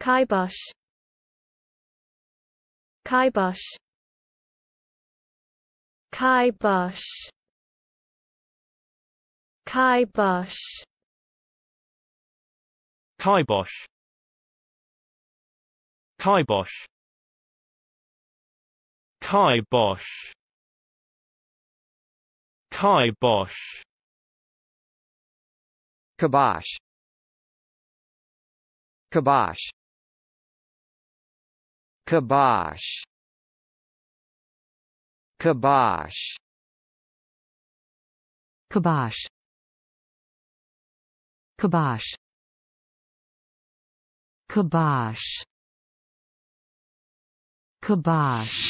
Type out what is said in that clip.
kibosh kibosh kibosh kibosh kibosh kibosh kibosh kibosh kibosh kibosh Kabosh. Kabosh. Kabosh. Kabosh. Kabosh. Kabosh.